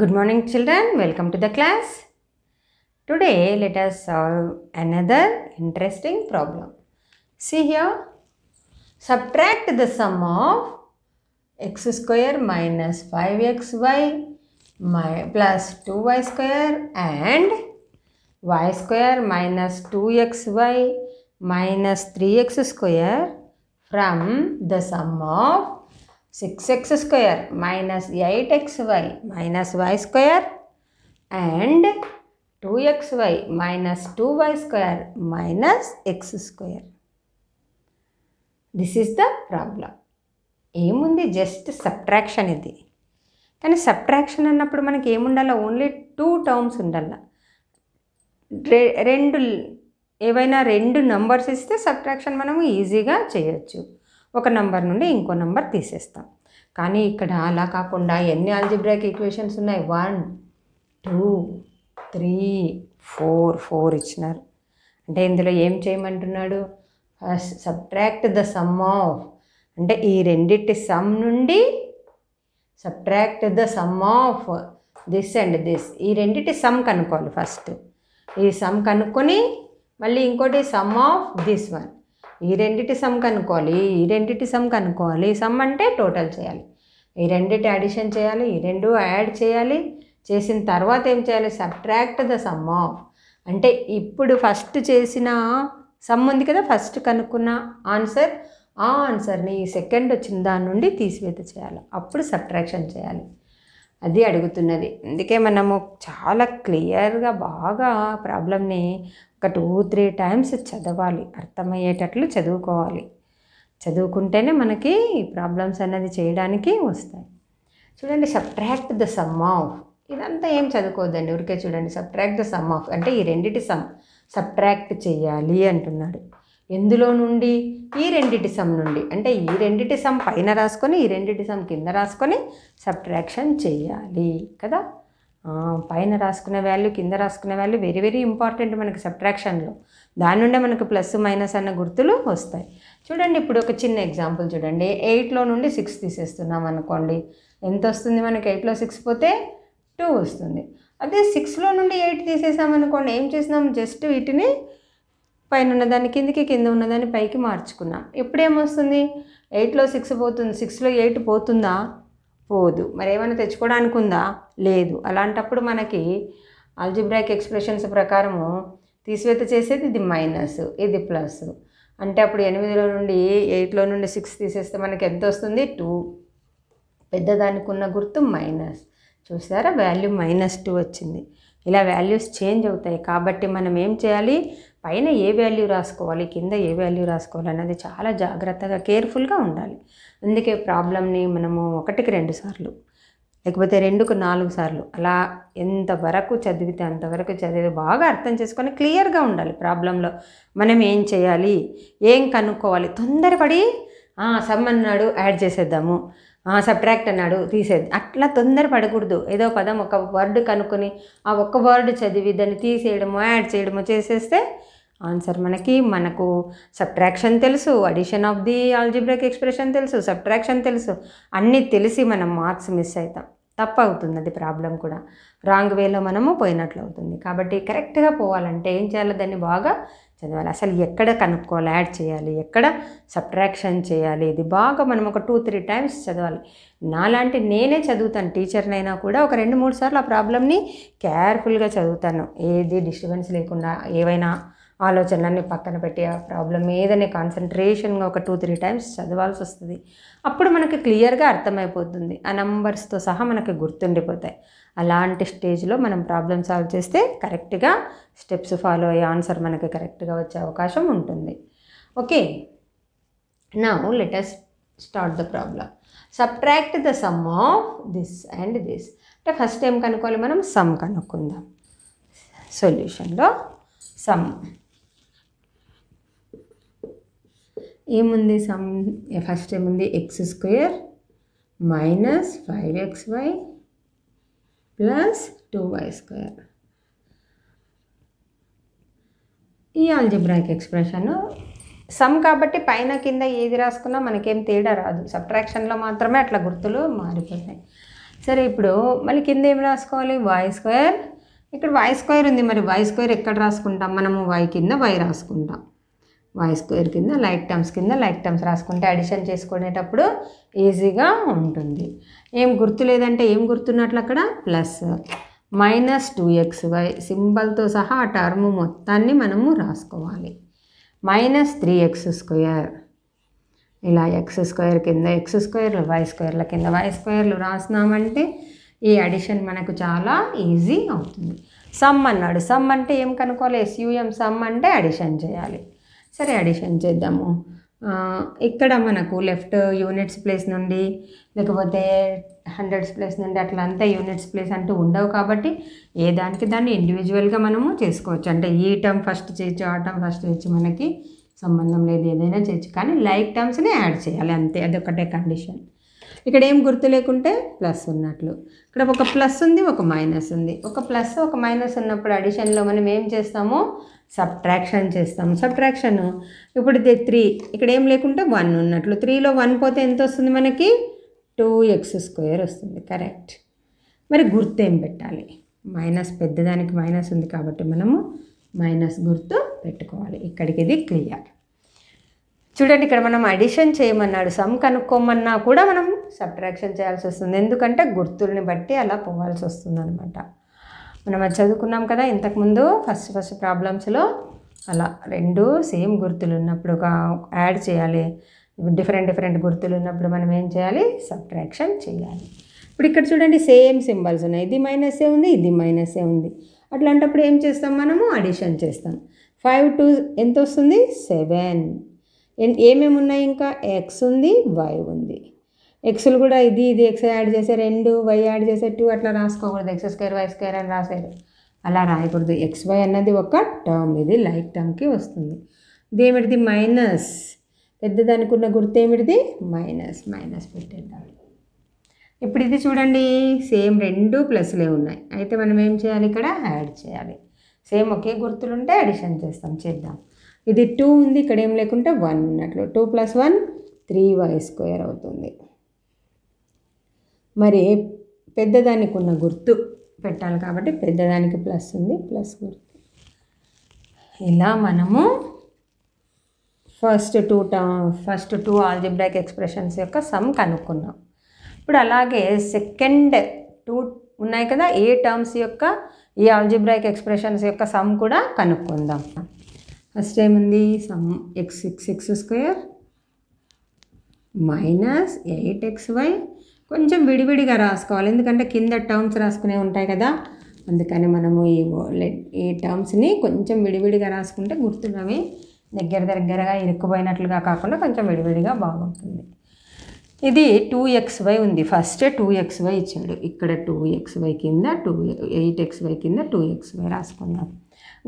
Good morning children, welcome to the class. Today let us solve another interesting problem. See here, subtract the sum of x square minus 5xy my, plus 2y square and y square minus 2xy minus 3x square from the sum of six x square minus eight x y minus y square and two x y minus two y square minus x square this is the problem ఏముంది just subtraction ఇది కానీ subtraction అన్నప్పుడు మనకి ఏముండాలా only two terms ఉండాల రెండు ఏవైనా రెండు numbers ఇస్తే సబ్ట్రాక్షన్ మనం ఈజీగా చేయొచ్చు ఒక నంబర్ నుండి ఇంకో నంబర్ తీసేస్తాం కానీ ఇక్కడ అలా కాకుండా ఎన్ని ఆల్జిబ్రాక్ ఈక్వేషన్స్ ఉన్నాయి one two three four four ఇచ్చినారు అంటే ఇందులో ఏం చేయమంటున్నాడు సబ్ట్రాక్ట్ ద సమ్ ఆఫ్ అంటే ఈ రెండిటి సమ్ నుండి subtract the sum of this and this ఈ రెండిటి సమ్ కనుక్కోవాలి ఫస్ట్ ఈ సమ్ కనుక్కొని మళ్ళీ ఇంకోటి సమ్ ఆఫ్ దిస్ వన్ ఈ రెండిటి సమ్ కనుక్కోవాలి ఈ రెండిటి సమ్ కనుక్కోవాలి సమ్ అంటే టోటల్ చేయాలి ఈ రెండిటి అడిషన్ చేయాలి ఈ రెండు యాడ్ చేయాలి చేసిన తర్వాత ఏం చేయాలి సబ్ట్రాక్ట్ ద సమ్ ఆఫ్ అంటే ఇప్పుడు ఫస్ట్ చేసిన సమ్ ఉంది కదా ఫస్ట్ కనుక్కున్న ఆన్సర్ ఆ ఆన్సర్ని సెకండ్ వచ్చిన దాని నుండి తీసివేత చేయాలి అప్పుడు సబ్ట్రాక్షన్ చేయాలి అది అడుగుతున్నది అందుకే మనము చాలా క్లియర్గా బాగా ప్రాబ్లమ్ని ఒక టూ త్రీ టైమ్స్ చదవాలి అర్థమయ్యేటట్లు చదువుకోవాలి చదువుకుంటేనే మనకి ప్రాబ్లమ్స్ అన్నది చేయడానికి వస్తాయి చూడండి సబ్ట్రాక్ట్ ద సమ్ ఆఫ్ ఇదంతా ఏం చదువుకోవద్దండి ఊరికే చూడండి సబ్ట్రాక్ట్ ద సమ్ ఆఫ్ అంటే ఈ రెండిటి సమ్ సబ్ట్రాక్ట్ చేయాలి అంటున్నాడు ఎందులో నుండి ఈ రెండిటి సమ్ నుండి అంటే ఈ రెండిటి సమ్ పైన రాసుకొని ఈ రెండిటి సమ్ కింద రాసుకొని సబ్ట్రాక్షన్ చేయాలి కదా పైన రాసుకునే వాల్యూ కింద రాసుకునే వాల్యూ వెరీ వెరీ ఇంపార్టెంట్ మనకి సబ్ట్రాక్షన్లో దాని నుండే మనకు ప్లస్ మైనస్ అన్న గుర్తులు వస్తాయి చూడండి ఇప్పుడు ఒక చిన్న ఎగ్జాంపుల్ చూడండి ఎయిట్లో నుండి సిక్స్ తీసేస్తున్నాం అనుకోండి ఎంత వస్తుంది మనకి ఎయిట్లో సిక్స్ పోతే టూ వస్తుంది అదే సిక్స్లో నుండి ఎయిట్ తీసేసామనుకోండి ఏం చేసినాం జస్ట్ వీటిని పైన ఉన్నదాన్ని కిందికి కింద ఉన్నదాన్ని పైకి మార్చుకున్నాం ఇప్పుడు ఏమొస్తుంది ఎయిట్లో సిక్స్ పోతుంది సిక్స్లో ఎయిట్ పోతుందా పోదు మరి ఏమైనా తెచ్చుకోవడానికి ఉందా లేదు అలాంటప్పుడు మనకి అల్జిబ్రాక్ ఎక్స్ప్రెషన్స్ ప్రకారము తీసివేత చేసేది ఇది మైనస్ ఇది ప్లస్ అంటే అప్పుడు ఎనిమిదిలో నుండి ఎయిట్లో నుండి సిక్స్ తీసేస్తే మనకి ఎంత వస్తుంది టూ పెద్దదానికి ఉన్న గుర్తు మైనస్ చూసారా వాల్యూ మైనస్ టూ వచ్చింది ఇలా వాల్యూస్ చేంజ్ అవుతాయి కాబట్టి మనం ఏం చేయాలి పైన ఏ వాల్యూ రాసుకోవాలి కింద ఏ వాల్యూ రాసుకోవాలి అన్నది చాలా జాగ్రత్తగా కేర్ఫుల్గా ఉండాలి అందుకే ప్రాబ్లమ్ని మనము ఒకటికి రెండు సార్లు లేకపోతే రెండుకు నాలుగు సార్లు అలా ఎంతవరకు చదివితే అంతవరకు చదివి బాగా అర్థం చేసుకొని క్లియర్గా ఉండాలి ప్రాబ్లంలో మనం ఏం చేయాలి ఏం కనుక్కోవాలి తొందరపడి సమ్ అన్నాడు యాడ్ చేసేద్దాము సబ్ట్రాక్ట్ అన్నాడు తీసేది అట్లా తొందర పడకూడదు ఏదో పదం ఒక వర్డ్ కనుక్కొని ఆ ఒక్క వర్డ్ చదివి దాన్ని తీసేయడము యాడ్ చేయడము చేసేస్తే ఆన్సర్ మనకి మనకు సబ్ట్రాక్షన్ తెలుసు addition of the algebraic expression తెలుసు సబ్ట్రాక్షన్ తెలుసు అన్నీ తెలిసి మనం మార్క్స్ మిస్ అవుతాం తప్పు అవుతుంది అది ప్రాబ్లం కూడా రాంగ్ వేలో మనము పోయినట్లు అవుతుంది కాబట్టి కరెక్ట్గా పోవాలంటే ఏం చేయాలి దాన్ని బాగా చదవాలి అసలు ఎక్కడ కనుక్కోవాలి యాడ్ చేయాలి ఎక్కడ సబ్ట్రాక్షన్ చేయాలి ఇది బాగా మనం ఒక టూ త్రీ టైమ్స్ చదవాలి నాలాంటి నేనే చదువుతాను టీచర్నైనా కూడా ఒక రెండు మూడు సార్లు ఆ ప్రాబ్లమ్ని కేర్ఫుల్గా చదువుతాను ఏది డిస్టర్బెన్స్ లేకుండా ఏవైనా ఆలోచనలన్నీ పక్కన పెట్టి ఆ ప్రాబ్లం ఏదనే కాన్సన్ట్రేషన్గా ఒక టూ త్రీ టైమ్స్ చదవాల్సి వస్తుంది అప్పుడు మనకి క్లియర్గా అర్థమైపోతుంది ఆ నంబర్స్తో సహా మనకి గుర్తుండిపోతాయి అలాంటి స్టేజ్లో మనం ప్రాబ్లమ్ సాల్వ్ చేస్తే కరెక్ట్గా స్టెప్స్ ఫాలో అయ్యే ఆన్సర్ మనకి కరెక్ట్గా వచ్చే అవకాశం ఉంటుంది ఓకే నా let's start the problem subtract the sum of this and this అంటే ఫస్ట్ ఏం కనుక్కోవాలి మనం సమ్ కనుక్కుందాం సొల్యూషన్లో సమ్ ఏముంది సమ్ ఫస్ట్ ఏముంది x square minus five x y plus two y square ఈ ఆల్జిబ్రాయిక్ ఎక్స్ప్రెషన్ సమ్ కాబట్టి పైన కింద ఏది రాసుకున్నా మనకేం తేడా రాదు సబ్ట్రాక్షన్లో మాత్రమే అట్లా గుర్తులు మారిపోతాయి సరే ఇప్పుడు మళ్ళీ కింద ఏమి రాసుకోవాలి వై స్క్వేర్ ఇక్కడ వై స్క్వేర్ ఉంది మరి వై స్క్వేర్ ఎక్కడ రాసుకుంటాం మనము వై కింద వై రాసుకుంటాం వాయి స్క్వేర్ కింద లైక్ టర్మ్స్ కింద లైక్ టర్మ్స్ రాసుకుంటే అడిషన్ చేసుకునేటప్పుడు ఈజీగా ఉంటుంది ఏం గుర్తు లేదంటే ఏం గుర్తున్నట్లు అక్కడ plus minus two x y సింబల్తో సహా ఆ టర్మ్ మొత్తాన్ని మనము రాసుకోవాలి మైనస్ త్రీ ఎక్స్ స్క్వేర్ ఇలా ఎక్స్ స్క్వేర్ కింద ఎక్స్ స్క్వేర్లు వై స్క్వేర్ల కింద వై స్క్వేర్లు రాసినామంటే ఈ అడిషన్ మనకు చాలా ఈజీ అవుతుంది సమ్ అన్నాడు సమ్ అంటే ఏం కనుక్కోవాలి ఎస్యూఎం సమ్ అంటే అడిషన్ చేయాలి సరే అడిషన్ చేద్దాము ఇక్కడ మనకు లెఫ్ట్ యూనిట్స్ ప్లేస్ నుండి లేకపోతే హండ్రెడ్స్ ప్లేస్ నుండి అట్లా అంతా యూనిట్స్ ప్లేస్ అంటూ ఉండవు కాబట్టి ఏ దానికి దాన్ని ఇండివిజువల్గా మనము చేసుకోవచ్చు అంటే ఈ టర్మ్ ఫస్ట్ చేయొచ్చు ఆ టర్మ్ ఫస్ట్ చేయొచ్చు మనకి సంబంధం లేదు ఏదైనా చేయొచ్చు కానీ లైక్ టర్మ్స్ని యాడ్ చేయాలి అంతే అదొకటే కండిషన్ ఇక్కడ ఏం గుర్తు లేకుంటే ప్లస్ ఉన్నట్లు ఇక్కడ ఒక ప్లస్ ఉంది ఒక మైనస్ ఉంది ఒక ప్లస్ ఒక మైనస్ ఉన్నప్పుడు అడిషన్లో మనం ఏం చేస్తామో సబ్ట్రాక్షన్ చేస్తాం సబ్ట్రాక్షన్ ఇప్పుడు ఇది త్రీ ఇక్కడ ఏం లేకుంటే వన్ ఉన్నట్లు త్రీలో వన్ పోతే ఎంత వస్తుంది మనకి టూ ఎక్స్ స్క్వేర్ వస్తుంది కరెక్ట్ మరి గుర్తు ఏం పెట్టాలి మైనస్ పెద్దదానికి మైనస్ ఉంది కాబట్టి మనము మైనస్ గుర్తు పెట్టుకోవాలి ఇక్కడికి ఇది క్లియర్ చూడండి ఇక్కడ మనం అడిషన్ చేయమన్నాడు సమ్ కనుక్కోమన్నా కూడా మనం సబ్ట్రాక్షన్ చేయాల్సి వస్తుంది ఎందుకంటే గుర్తుల్ని బట్టి అలా పోవాల్సి వస్తుంది అనమాట మనం అది చదువుకున్నాం కదా ఇంతకుముందు ఫస్ట్ ఫస్ట్ ప్రాబ్లమ్స్లో అలా రెండు సేమ్ గుర్తులు ఉన్నప్పుడు యాడ్ చేయాలి డిఫరెంట్ డిఫరెంట్ గుర్తులు ఉన్నప్పుడు మనం ఏం చేయాలి సబ్ట్రాక్షన్ చేయాలి ఇప్పుడు ఇక్కడ చూడండి సేమ్ సింబల్స్ ఉన్నాయి ఇది మైనసే ఉంది ఇది మైనసే ఉంది అట్లాంటప్పుడు ఏం చేస్తాం మనము అడిషన్ చేస్తాం ఫైవ్ టూ ఎంత వస్తుంది సెవెన్ ఏమేమి ఉన్నాయి ఇంకా ఎక్స్ ఉంది వై ఉంది ఎక్స్లు కూడా ఇది ఇది ఎక్స్ యాడ్ చేసే రెండు వై యాడ్ చేసే టూ అట్లా రాసుకోకూడదు ఎక్స్ స్క్వేర్ వై స్క్వేర్ అని రాసేది అలా రాయకూడదు ఎక్స్ వై అన్నది ఒక టర్మ్ ఇది లైక్ టర్మ్కి వస్తుంది ఇదేమిటిది మైనస్ పెద్దదానికి ఉన్న గుర్తు ఏమిటిది మైనస్ మైనస్ పెట్టేద్దాం ఇప్పుడు ఇది చూడండి సేమ్ రెండు ప్లస్లే ఉన్నాయి అయితే మనం ఏం చేయాలి ఇక్కడ యాడ్ చేయాలి సేమ్ ఒకే గుర్తులు ఉంటే అడిషన్ చేస్తాం చేద్దాం ఇది టూ ఉంది ఇక్కడ ఏం లేకుంటే వన్ ఉన్నట్లు two plus one three y square అవుతుంది మరి పెద్దదానికి ఉన్న గుర్తు పెట్టాలి కాబట్టి పెద్దదానికి ప్లస్ ఉంది ప్లస్ గుర్తు ఇలా మనము first two first two algebraic expressions యొక్క సమ్ కనుక్కున్నాం ఇప్పుడు అలాగే సెకండ్ టూ ఉన్నాయి కదా ఏ టర్మ్స్ యొక్క ఈ ఆల్జిబ్రాక్ ఎక్స్ప్రెషన్స్ యొక్క సమ్ కూడా కనుక్కుందాం ఫస్ట్ ఏముంది sum x six x square minus eight x y కొంచెం విడివిడిగా రాసుకోవాలి ఎందుకంటే కింద టర్మ్స్ రాసుకునే ఉంటాయి కదా అందుకని మనము ఈ ఈ టర్మ్స్ని కొంచెం విడివిడిగా రాసుకుంటే గుర్తున్నవి దగ్గర దగ్గరగా ఇరుక్కుపోయినట్లుగా కాకుండా కొంచెం విడివిడిగా బాగుంటుంది ఇది టూ ఎక్స్ వై ఉంది ఫస్ట్ టూ ఎక్స్ వై ఇచ్చాడు ఇక్కడ టూ ఎక్స్ వై కింద టూ ఎయిట్ ఎక్స్ వై కింద టూ ఎక్స్ వై రాసుకున్నాం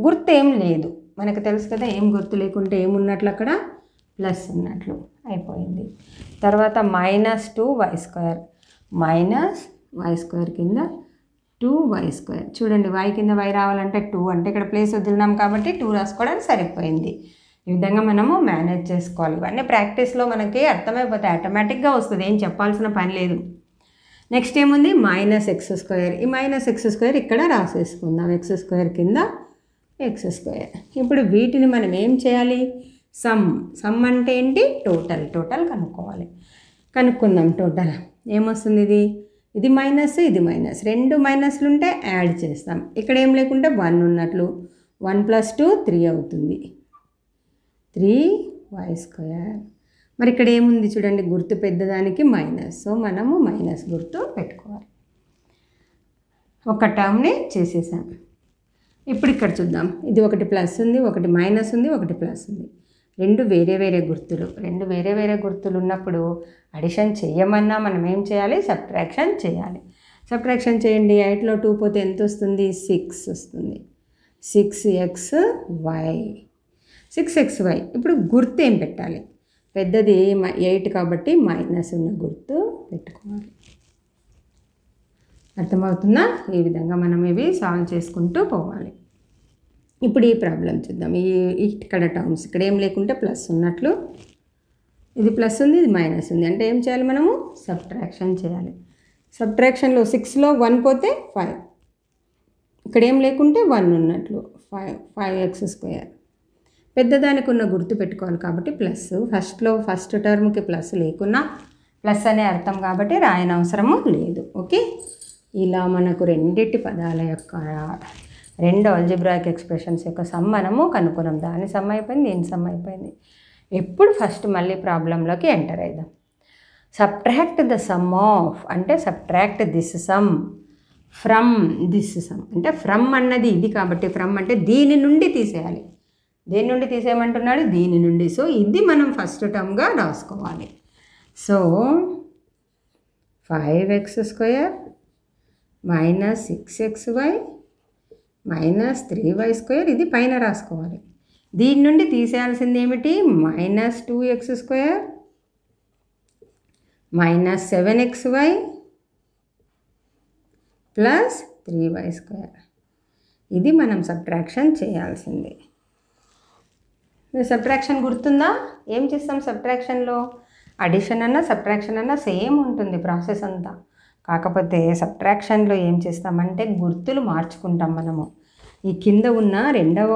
గుర్తు ఏం లేదు మనకు తెలుసు కదా ఏం గుర్తు లేకుంటే ఏమున్నట్లు అక్కడ ప్లస్ ఉన్నట్లు అయిపోయింది తర్వాత minus two y square minus y square కింద టూ వై స్క్వేర్ చూడండి వై కింద వై రావాలంటే టూ అంటే ఇక్కడ ప్లేస్ వదిలినాం కాబట్టి టూ రాసుకోవడానికి సరిపోయింది ఈ విధంగా మనము మేనేజ్ చేసుకోవాలి ఇవన్నీ ప్రాక్టీస్లో మనకి అర్థమైపోతే ఆటోమేటిక్గా వస్తుంది ఏం చెప్పాల్సిన పని లేదు నెక్స్ట్ ఏముంది మైనస్ ఎక్స్ స్క్వేర్ ఈ మైనస్ ఎక్స్ స్క్వేర్ ఇక్కడ రాసేసుకుందాం ఎక్స్ స్క్వేర్ కింద ఎక్స్ స్క్వేర్ ఇప్పుడు వీటిని మనం ఏం చేయాలి సమ్ సమ్ అంటే ఏంటి టోటల్ టోటల్ కనుక్కోవాలి కనుక్కుందాం టోటల్ ఏమొస్తుంది ఇది ఇది మైనస్ ఇది మైనస్ రెండు మైనస్లు ఉంటే యాడ్ చేస్తాం ఇక్కడ ఏం లేకుంటే వన్ ఉన్నట్లు వన్ ప్లస్ టూ త్రీ అవుతుంది త్రీ వై స్క్వేర్ మరి ఇక్కడ ఏముంది చూడండి గుర్తు పెద్దదానికి మైనస్ సో మనము మైనస్ గుర్తు పెట్టుకోవాలి ఒక టర్మ్ని చేసేసాం ఇప్పుడు ఇక్కడ చూద్దాం ఇది ఒకటి ప్లస్ ఉంది ఒకటి మైనస్ ఉంది ఒకటి ప్లస్ ఉంది రెండు వేరే వేరే గుర్తులు రెండు వేరే వేరే గుర్తులు ఉన్నప్పుడు అడిషన్ చేయమన్నా మనం ఏం చేయాలి సబ్ట్రాక్షన్ చేయాలి సబ్ట్రాక్షన్ చేయండి ఎయిట్లో టూ పోతే ఎంత వస్తుంది సిక్స్ వస్తుంది six x y six x y ఇప్పుడు గుర్తు ఏం పెట్టాలి పెద్దది ఎయిట్ కాబట్టి మైనస్ ఉన్న గుర్తు పెట్టుకోవాలి అర్థమవుతుందా ఈ విధంగా మనం ఇవి సాల్వ్ చేసుకుంటూ పోవాలి ఇప్పుడు ఈ ప్రాబ్లం చూద్దాం ఈ ఇక్కడ టర్మ్స్ ఇక్కడ ఏం లేకుంటే ప్లస్ ఉన్నట్లు ఇది ప్లస్ ఉంది ఇది మైనస్ ఉంది అంటే ఏం చేయాలి మనము సబ్ట్రాక్షన్ చేయాలి సబ్ట్రాక్షన్లో సిక్స్లో వన్ పోతే ఫైవ్ ఇక్కడ ఏం లేకుంటే వన్ ఉన్నట్లు ఫైవ్ ఫైవ్ ఎక్స్ స్క్వేర్ పెద్దదానికి ఉన్న గుర్తు పెట్టుకోవాలి కాబట్టి ప్లస్ ఫస్ట్లో ఫస్ట్ టర్మ్కి ప్లస్ లేకున్నా ప్లస్ అనే అర్థం కాబట్టి రాయనవసరము లేదు ఓకే ఇలా మనకు రెండింటి పదాల యొక్క రెండు అల్జిబ్రాయిక్ ఎక్స్ప్రెషన్స్ యొక్క సమ్ మనము కనుక్కున్నాం దాని సమ్ అయిపోయింది దీని సమ్ అయిపోయింది ఇప్పుడు ఫస్ట్ మళ్ళీ ప్రాబ్లంలోకి ఎంటర్ అయిదాం సబ్ట్రాక్ట్ ద సమ్ ఆఫ్ అంటే subtract this sum from this sum అంటే ఫ్రమ్ అన్నది ఇది కాబట్టి ఫ్రమ్ అంటే దీని నుండి తీసేయాలి దేని నుండి తీసేయమంటున్నాడు దీని నుండి సో ఇది మనం ఫస్ట్ టర్మ్గా రాసుకోవాలి so five x square minus six x y minus three y square ఇది పైన రాసుకోవాలి దీని నుండి తీసేయాల్సింది ఏమిటి minus two x square minus seven x y plus three y square ఇది మనం సబ్ట్రాక్షన్ చేయాల్సింది సబ్ట్రాక్షన్ గుర్తుందా ఏం చేస్తాం సబ్ట్రాక్షన్లో అడిషన్ అన్నా సబ్ట్రాక్షన్ అన్నా సేమ్ ఉంటుంది ప్రాసెస్ అంతా కాకపోతే సబ్ట్రాక్షన్లో ఏం చేస్తామంటే గుర్తులు మార్చుకుంటాం మనము ఈ కింద ఉన్న రెండవ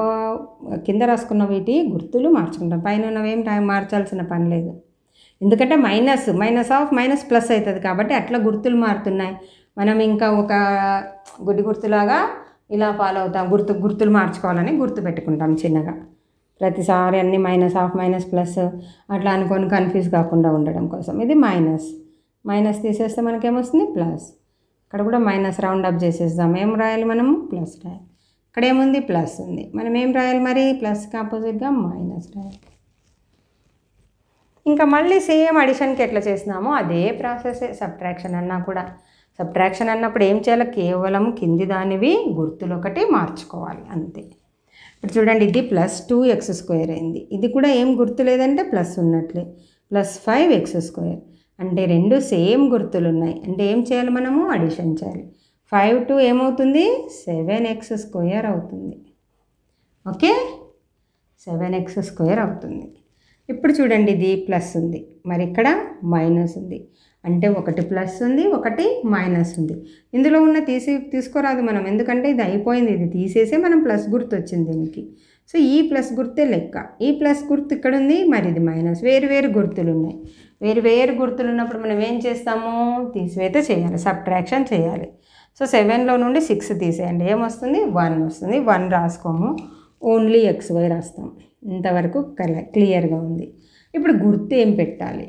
కింద రాసుకున్న వీటి గుర్తులు మార్చుకుంటాం పైన ఉన్నవేం మార్చాల్సిన పని లేదు ఎందుకంటే minus minus of minus plus అవుతుంది కాబట్టి అట్లా గుర్తులు మారుతున్నాయి మనం ఇంకా ఒక గుడ్డి గుర్తులాగా ఇలా ఫాలో అవుతాం గుర్తు గుర్తులు మార్చుకోవాలని గుర్తు పెట్టుకుంటాం చిన్నగా ప్రతిసారి అన్ని మైనస్ ఆఫ్ మైనస్ ప్లస్ అట్లా అనుకొని కన్ఫ్యూజ్ కాకుండా ఉండడం కోసం ఇది మైనస్ మైనస్ తీసేస్తే మనకేమొస్తుంది ప్లస్ ఇక్కడ కూడా మైనస్ రౌండ్ అప్ చేసేస్తాం ఏం రాయాలి మనము ప్లస్ రాయాలి ఇక్కడ ఏముంది ప్లస్ ఉంది మనం ఏం రాయాలి మరి ప్లస్కి ఆపోజిట్గా మైనస్ రాయాలి ఇంకా మళ్ళీ సేమ్ అడిషన్కి ఎట్లా చేసినామో అదే ప్రాసెసే సబ్ట్రాక్షన్ అన్నా కూడా సబ్ట్రాక్షన్ అన్నప్పుడు ఏం చేయాలి కేవలం కింది దానివి గుర్తులు ఒకటి మార్చుకోవాలి అంతే ఇప్పుడు చూడండి ఇది ప్లస్ టూ ఎక్స్ స్క్వేర్ అయింది ఇది కూడా ఏం గుర్తు లేదంటే ప్లస్ ఉన్నట్లే ప్లస్ ఫైవ్ ఎక్స్ స్క్వేర్ అంటే రెండు సేమ్ గుర్తులు ఉన్నాయి అంటే ఏం చేయాలి మనము అడిషన్ చేయాలి ఫైవ్ టు ఏమవుతుంది సెవెన్ ఎక్స్ స్క్వేర్ అవుతుంది ఓకే సెవెన్ ఎక్స్ స్క్వేర్ అవుతుంది ఇప్పుడు చూడండి ఇది ప్లస్ ఉంది మరి ఇక్కడ మైనస్ ఉంది అంటే ఒకటి ప్లస్ ఉంది ఒకటి మైనస్ ఉంది ఇందులో ఉన్న తీసి తీసుకోరాదు మనం ఎందుకంటే ఇది అయిపోయింది ఇది తీసేసే మనం ప్లస్ గుర్తు వచ్చింది దీనికి సో ఈ ప్లస్ గుర్తే లెక్క ఈ ప్లస్ గుర్తు ఇక్కడ ఉంది మరి ఇది మైనస్ వేరు వేరు గుర్తులు ఉన్నాయి వేరు వేరు గుర్తులు ఉన్నప్పుడు మనం ఏం చేస్తాము తీసివేతే చేయాలి సబ్ట్రాక్షన్ చేయాలి సో సెవెన్లో నుండి సిక్స్ తీసేయండి ఏమొస్తుంది వన్ వస్తుంది వన్ రాసుకోము ఓన్లీ ఎక్స్ వై రాస్తాం ఇంతవరకు కల క్లియర్గా ఉంది ఇప్పుడు గుర్తు ఏం పెట్టాలి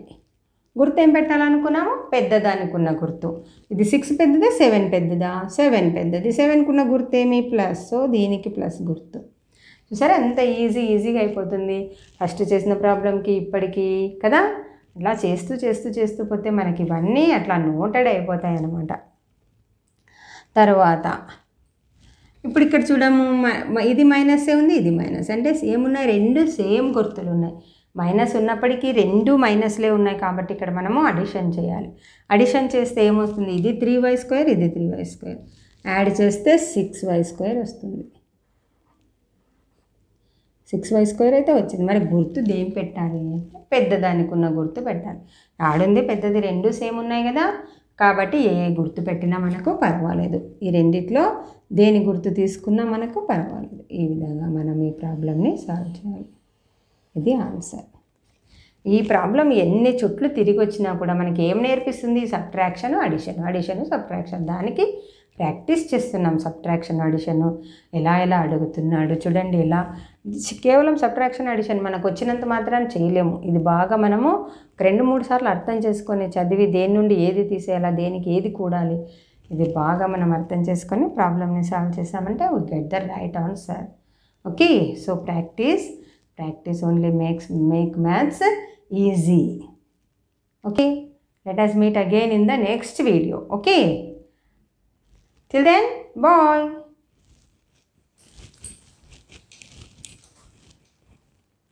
గుర్తు ఏం పెట్టాలనుకున్నాము పెద్దదనుకున్న గుర్తు ఇది సిక్స్ పెద్దదా సెవెన్ పెద్దదా సెవెన్ పెద్దది సెవెన్కున్న గుర్తు ఏమి ప్లస్ సో దీనికి ప్లస్ గుర్తు సరే ఎంత ఈజీ ఈజీగా అయిపోతుంది ఫస్ట్ చేసిన ప్రాబ్లంకి ఇప్పటికీ కదా ఇలా చేస్తూ చేస్తూ చేస్తూ పోతే మనకి ఇవన్నీ అట్లా నోటెడ్ అయిపోతాయి అన్నమాట తర్వాత ఇప్పుడు ఇక్కడ చూడము ఇది మైనసే ఉంది ఇది మైనస్ అంటే సేమ్ ఉన్నాయి రెండు సేమ్ గుర్తులు ఉన్నాయి మైనస్ ఉన్నప్పటికీ రెండు మైనస్లే ఉన్నాయి కాబట్టి ఇక్కడ మనము అడిషన్ చేయాలి అడిషన్ చేస్తే ఏమొస్తుంది ఇది త్రీ వై స్క్వేర్ ఇది త్రీ వై స్క్వేర్ యాడ్ చేస్తే సిక్స్ వై స్క్వేర్ వస్తుంది సిక్స్ వై స్క్వేర్ అయితే వచ్చింది మరి గుర్తు దేని పెట్టాలి పెద్దదానికి ఉన్న గుర్తు పెట్టాలి ఆడుంది పెద్దది రెండు సేమ్ ఉన్నాయి కదా కాబట్టి ఏ గుర్తు పెట్టినా మనకు పర్వాలేదు ఈ రెండిట్లో దేని గుర్తు తీసుకున్నా మనకు పర్వాలేదు ఈ విధంగా మనం ఈ ప్రాబ్లంని సాల్వ్ చేయాలి ఇది ఆన్సర్ ఈ ప్రాబ్లం ఎన్ని చుట్లు తిరిగి వచ్చినా కూడా మనకి ఏం నేర్పిస్తుంది సబ్ట్రాక్షన్ అడిషన్ అడిషన్ సబ్ట్రాక్షన్ దానికి ప్రాక్టీస్ చేస్తున్నాం సబ్ట్రాక్షన్ అడిషన్ ఎలా ఎలా అడుగుతున్నాడు చూడండి ఎలా కేవలం సబ్ట్రాక్షన్ అడిషన్ మనకు వచ్చినంత మాత్రాన్ని చేయలేము ఇది బాగా మనము రెండు మూడు సార్లు అర్థం చేసుకొని చదివి దేని నుండి ఏది తీసేయాలా దేనికి ఏది కూడాలి ఇది బాగా మనం అర్థం చేసుకొని ప్రాబ్లమ్ని సాల్వ్ చేసామంటే we get the right answer okay so practice practice only makes make maths easy okay let us meet again in the next video okay till then bye